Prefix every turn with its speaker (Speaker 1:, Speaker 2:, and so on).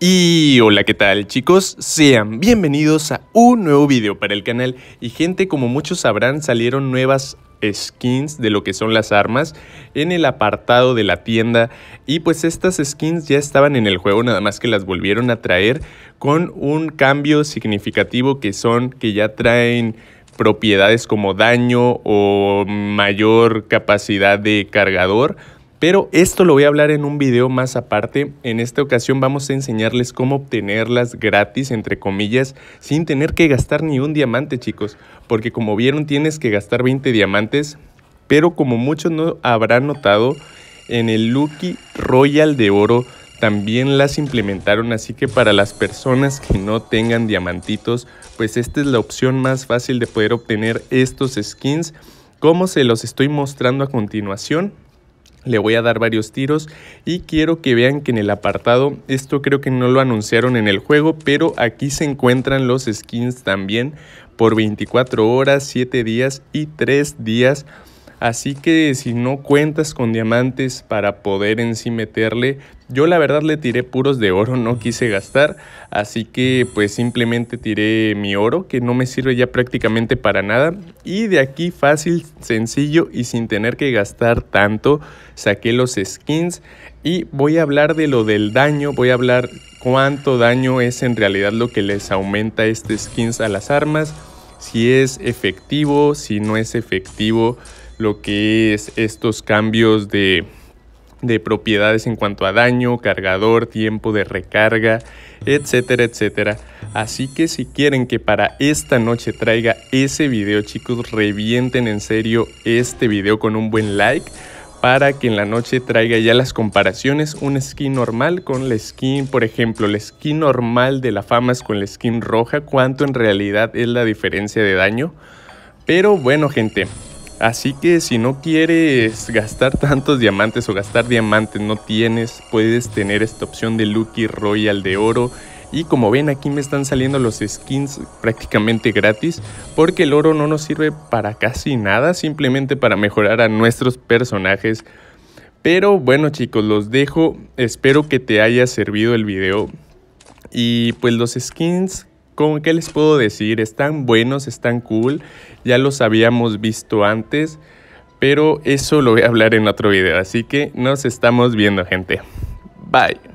Speaker 1: Y hola, ¿qué tal chicos? Sean bienvenidos a un nuevo video para el canal. Y gente, como muchos sabrán, salieron nuevas skins de lo que son las armas en el apartado de la tienda y pues estas skins ya estaban en el juego nada más que las volvieron a traer con un cambio significativo que son que ya traen propiedades como daño o mayor capacidad de cargador. Pero esto lo voy a hablar en un video más aparte. En esta ocasión vamos a enseñarles cómo obtenerlas gratis, entre comillas, sin tener que gastar ni un diamante, chicos. Porque como vieron, tienes que gastar 20 diamantes. Pero como muchos no habrán notado, en el Lucky Royal de Oro también las implementaron, así que para las personas que no tengan diamantitos, pues esta es la opción más fácil de poder obtener estos skins. Como se los estoy mostrando a continuación, le voy a dar varios tiros y quiero que vean que en el apartado, esto creo que no lo anunciaron en el juego, pero aquí se encuentran los skins también por 24 horas, 7 días y 3 días Así que si no cuentas con diamantes para poder en sí meterle, yo la verdad le tiré puros de oro, no quise gastar, así que pues simplemente tiré mi oro, que no me sirve ya prácticamente para nada. Y de aquí fácil, sencillo y sin tener que gastar tanto, saqué los skins y voy a hablar de lo del daño, voy a hablar cuánto daño es en realidad lo que les aumenta este skins a las armas, si es efectivo, si no es efectivo lo que es estos cambios de, propiedades en cuanto a daño, cargador, tiempo de recarga, etcétera, etcétera. Así que si quieren que para esta noche traiga ese video, chicos, revienten en serio este video con un buen like para que en la noche traiga ya las comparaciones, un skin normal con la skin, por ejemplo, la skin normal de la Famas con la skin roja, cuánto en realidad es la diferencia de daño. Pero bueno, gente, Así que si no quieres gastar tantos diamantes o gastar diamantes no tienes, puedes tener esta opción de Lucky Royal de oro. Y como ven aquí me están saliendo los skins prácticamente gratis porque el oro no nos sirve para casi nada, simplemente para mejorar a nuestros personajes. Pero bueno chicos, los dejo, espero que te haya servido el video. Y pues los skins ¿Cómo, ¿Qué les puedo decir? Están buenos, están cool, ya los habíamos visto antes, pero eso lo voy a hablar en otro video, así que nos estamos viendo gente. Bye.